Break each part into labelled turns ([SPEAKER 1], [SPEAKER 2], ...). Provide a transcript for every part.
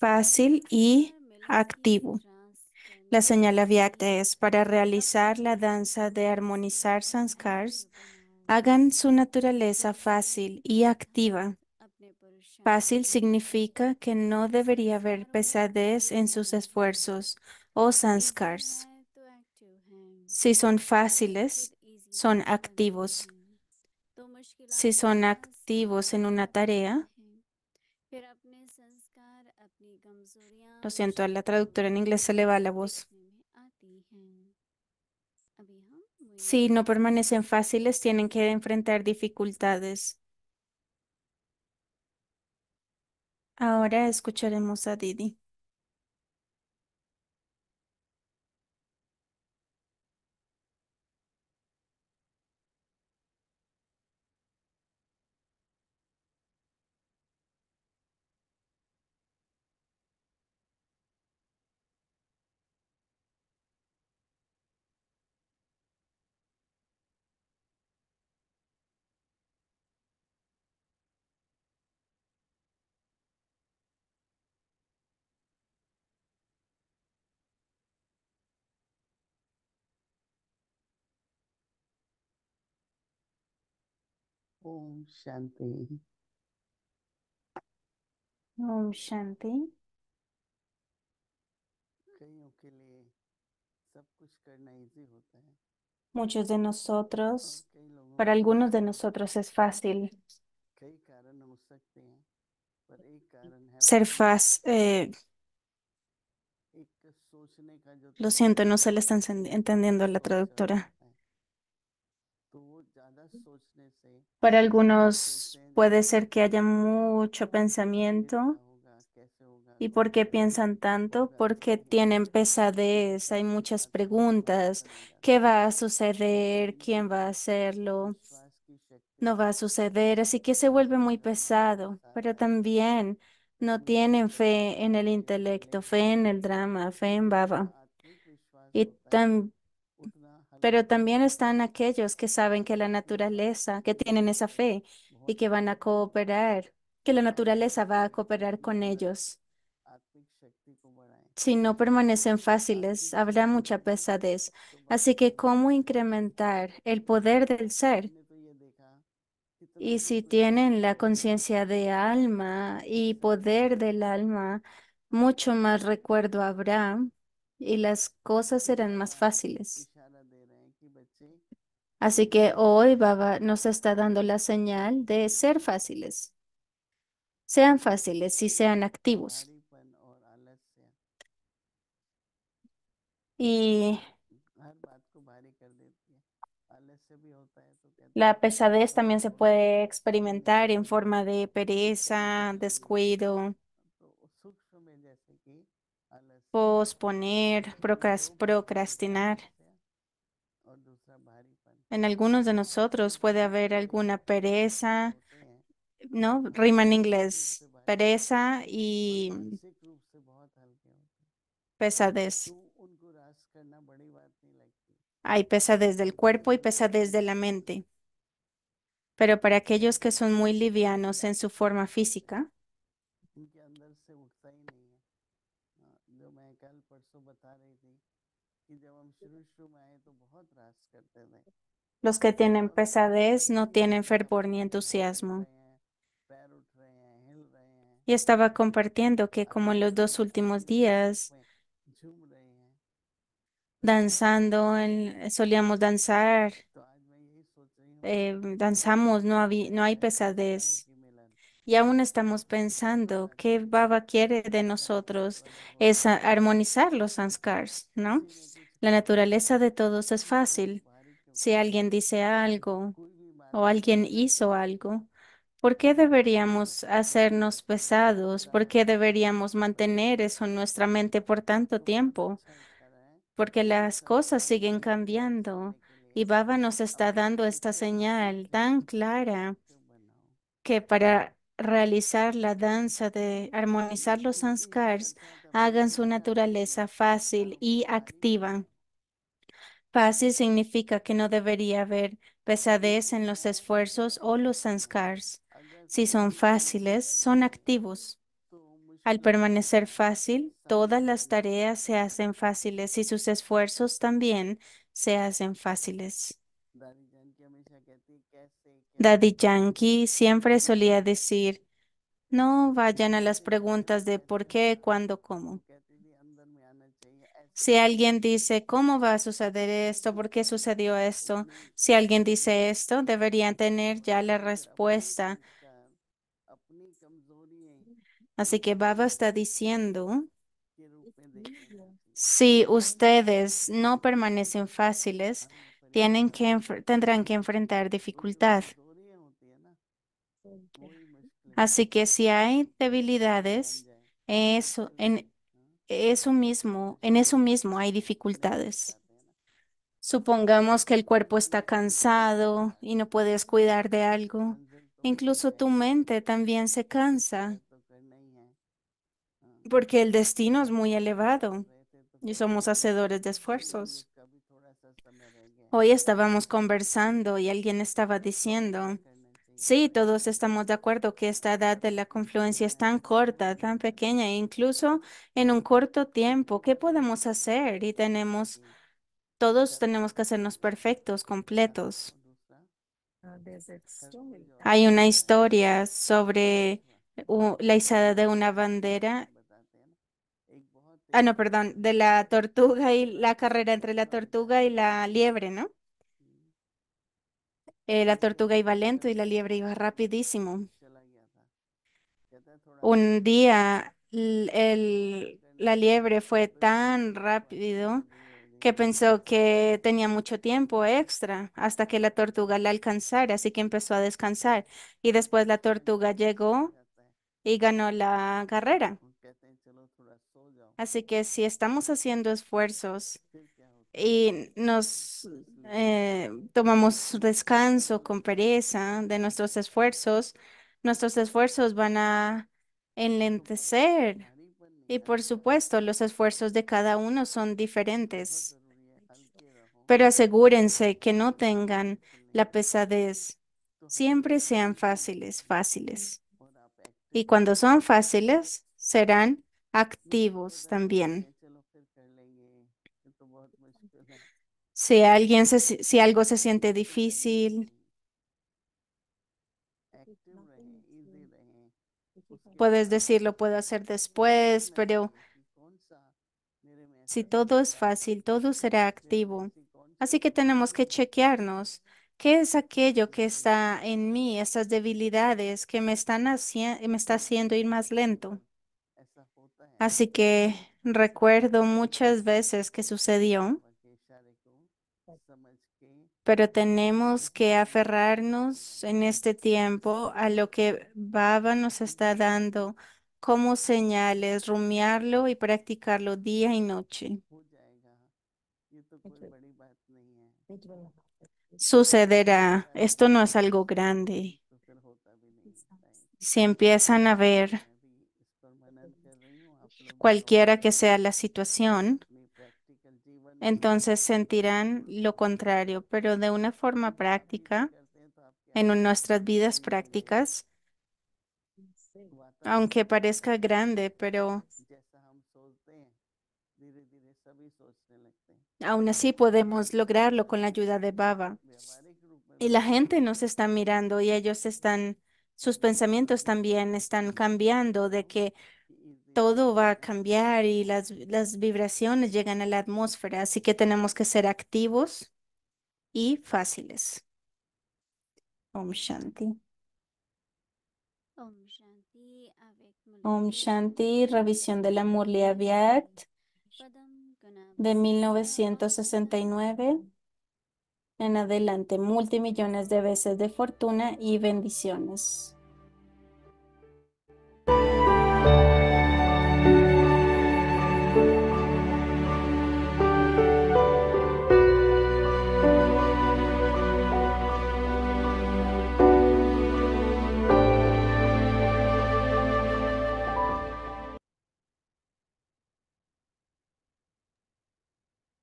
[SPEAKER 1] fácil y activo. La señal abierta es para realizar la danza de armonizar sanskars, hagan su naturaleza fácil y activa. Fácil significa que no debería haber pesadez en sus esfuerzos o sanskars. Si son fáciles, son activos. Si son activos en una tarea, Lo siento, a la traductora en inglés se le va la voz. Si no permanecen fáciles, tienen que enfrentar dificultades. Ahora escucharemos a Didi. Shanti. Shanti. Muchos de nosotros, para algunos de nosotros es fácil ser fácil. Eh, lo siento, no se le está entendiendo la traductora. Para algunos puede ser que haya mucho pensamiento. ¿Y por qué piensan tanto? Porque tienen pesadez, hay muchas preguntas. ¿Qué va a suceder? ¿Quién va a hacerlo? No va a suceder, así que se vuelve muy pesado, pero también no tienen fe en el intelecto, fe en el drama, fe en Baba. Y también pero también están aquellos que saben que la naturaleza, que tienen esa fe y que van a cooperar, que la naturaleza va a cooperar con ellos. Si no permanecen fáciles, habrá mucha pesadez. Así que, ¿cómo incrementar el poder del ser? Y si tienen la conciencia de alma y poder del alma, mucho más recuerdo habrá y las cosas serán más fáciles. Así que hoy Baba nos está dando la señal de ser fáciles. Sean fáciles y sean activos. Y la pesadez también se puede experimentar en forma de pereza, descuido, posponer, procrastinar. En algunos de nosotros puede haber alguna pereza, ¿no? Rima en inglés, pereza y pesadez. Hay pesadez del cuerpo y pesadez de la mente. Pero para aquellos que son muy livianos en su forma física, los que tienen pesadez no tienen fervor ni entusiasmo. Y estaba compartiendo que como en los dos últimos días, danzando, solíamos danzar, eh, danzamos, no, no hay pesadez. Y aún estamos pensando qué Baba quiere de nosotros es armonizar los sanskars, ¿no? La naturaleza de todos es fácil. Si alguien dice algo o alguien hizo algo, ¿por qué deberíamos hacernos pesados? ¿Por qué deberíamos mantener eso en nuestra mente por tanto tiempo? Porque las cosas siguen cambiando y Baba nos está dando esta señal tan clara que para realizar la danza de armonizar los sanskars, hagan su naturaleza fácil y activa. Fácil significa que no debería haber pesadez en los esfuerzos o los sanskars. Si son fáciles, son activos. Al permanecer fácil, todas las tareas se hacen fáciles y sus esfuerzos también se hacen fáciles. Daddy Yankee siempre solía decir, no vayan a las preguntas de por qué, cuándo, cómo. Si alguien dice, ¿cómo va a suceder esto? ¿Por qué sucedió esto? Si alguien dice esto, deberían tener ya la respuesta. Así que Baba está diciendo, si ustedes no permanecen fáciles, tienen que, tendrán que enfrentar dificultad. Así que si hay debilidades, eso, en, eso mismo, en eso mismo hay dificultades. Supongamos que el cuerpo está cansado y no puedes cuidar de algo. Incluso tu mente también se cansa porque el destino es muy elevado y somos hacedores de esfuerzos. Hoy estábamos conversando y alguien estaba diciendo Sí, todos estamos de acuerdo que esta edad de la confluencia es tan corta, tan pequeña, e incluso en un corto tiempo. ¿Qué podemos hacer? Y tenemos, todos tenemos que hacernos perfectos, completos. Ah, Hay una historia sobre la izada de una bandera. Ah, no, perdón, de la tortuga y la carrera entre la tortuga y la liebre, ¿no? Eh, la tortuga iba lento y la liebre iba rapidísimo. Un día la liebre fue tan rápido que pensó que tenía mucho tiempo extra hasta que la tortuga la alcanzara, así que empezó a descansar. Y después la tortuga llegó y ganó la carrera. Así que si estamos haciendo esfuerzos y nos eh, tomamos descanso con pereza de nuestros esfuerzos, nuestros esfuerzos van a enlentecer. Y por supuesto, los esfuerzos de cada uno son diferentes. Pero asegúrense que no tengan la pesadez. Siempre sean fáciles, fáciles. Y cuando son fáciles, serán activos también. Si alguien si algo se siente difícil, pues, puedes decirlo puedo hacer después, pero si todo es fácil, todo será activo. Así que tenemos que chequearnos. ¿Qué es aquello que está en mí, esas debilidades que me, están me está haciendo ir más lento? Así que recuerdo muchas veces que sucedió pero tenemos que aferrarnos en este tiempo a lo que Baba nos está dando como señales, rumiarlo y practicarlo día y noche. Sucederá, esto no es algo grande. Si empiezan a ver cualquiera que sea la situación, entonces sentirán lo contrario, pero de una forma práctica, en nuestras vidas prácticas, aunque parezca grande, pero aún así podemos lograrlo con la ayuda de Baba. Y la gente nos está mirando y ellos están, sus pensamientos también están cambiando de que todo va a cambiar y las, las vibraciones llegan a la atmósfera, así que tenemos que ser activos y fáciles. Om Shanti. Om Shanti, revisión de la Murli de 1969 en adelante, multimillones de veces de fortuna y bendiciones.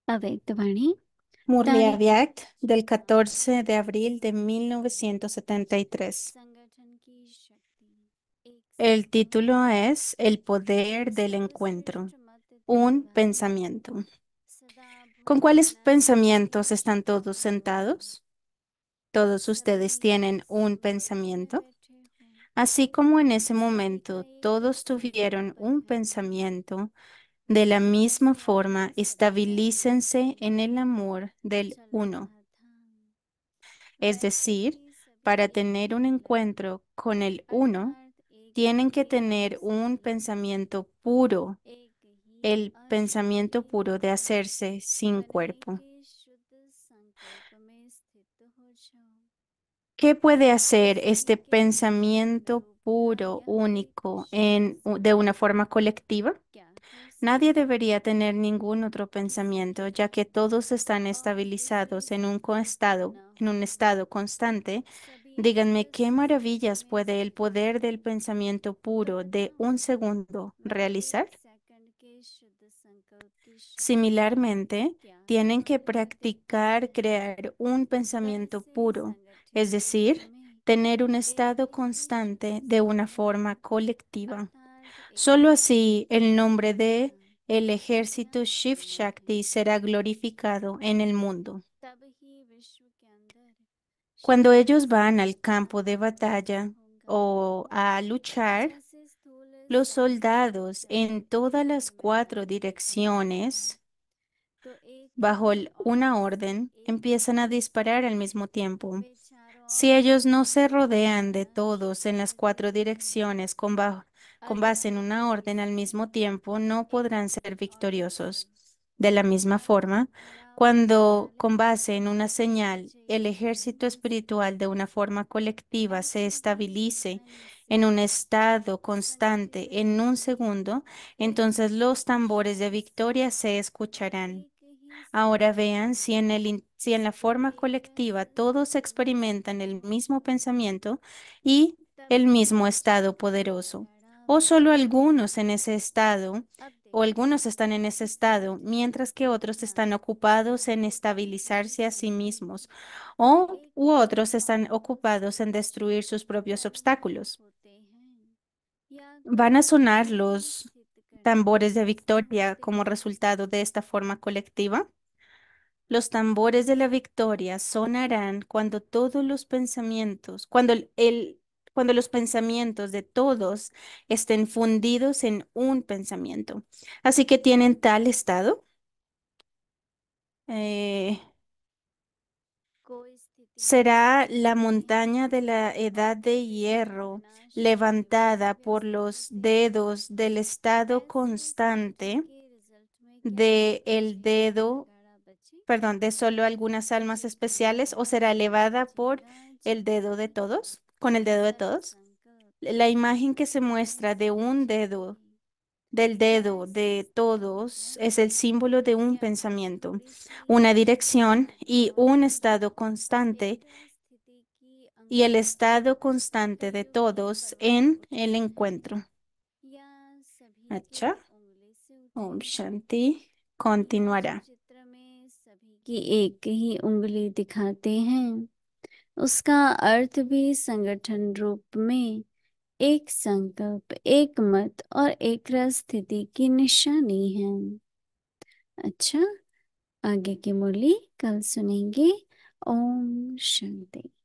[SPEAKER 1] A del 14 de abril de 1973. El título es El poder del encuentro, un pensamiento. ¿Con cuáles pensamientos están todos sentados? Todos ustedes tienen un pensamiento. Así como en ese momento todos tuvieron un pensamiento, de la misma forma, estabilícense en el amor del uno. Es decir, para tener un encuentro con el uno, tienen que tener un pensamiento puro, el pensamiento puro de hacerse sin cuerpo. ¿Qué puede hacer este pensamiento puro, único, en, de una forma colectiva? Nadie debería tener ningún otro pensamiento, ya que todos están estabilizados en un estado, en un estado constante. Díganme qué maravillas puede el poder del pensamiento puro de un segundo realizar. Similarmente, tienen que practicar crear un pensamiento puro, es decir, tener un estado constante de una forma colectiva. Solo así el nombre de el ejército Shiv Shakti será glorificado en el mundo. Cuando ellos van al campo de batalla o a luchar, los soldados en todas las cuatro direcciones, bajo una orden, empiezan a disparar al mismo tiempo. Si ellos no se rodean de todos en las cuatro direcciones con bajo con base en una orden al mismo tiempo no podrán ser victoriosos. De la misma forma, cuando con base en una señal el ejército espiritual de una forma colectiva se estabilice en un estado constante en un segundo, entonces los tambores de victoria se escucharán. Ahora vean si en, el, si en la forma colectiva todos experimentan el mismo pensamiento y el mismo estado poderoso o solo algunos en ese estado, ah, o algunos están en ese estado, mientras que otros ah. están ocupados en estabilizarse a sí mismos, o u otros están ocupados en destruir sus propios obstáculos. Van a sonar los tambores de victoria como resultado de esta forma colectiva. Los tambores de la victoria sonarán cuando todos los pensamientos, cuando el, el cuando los pensamientos de todos estén fundidos en un pensamiento. Así que tienen tal estado. Eh, será la montaña de la edad de hierro levantada por los dedos del estado constante de el dedo, perdón, de solo algunas almas especiales o será elevada por el dedo de todos? con el dedo de todos. La imagen que se muestra de un dedo, del dedo de todos, es el símbolo de un pensamiento, una dirección y un estado constante y el estado constante de todos en el encuentro. Acha. Shanti continuará. उसका अर्थ भी संगठन रूप में एक संकल्प एक मत और एक स्थिति की निशानी है अच्छा आगे की मुरली कल सुनेंगे ओम शांति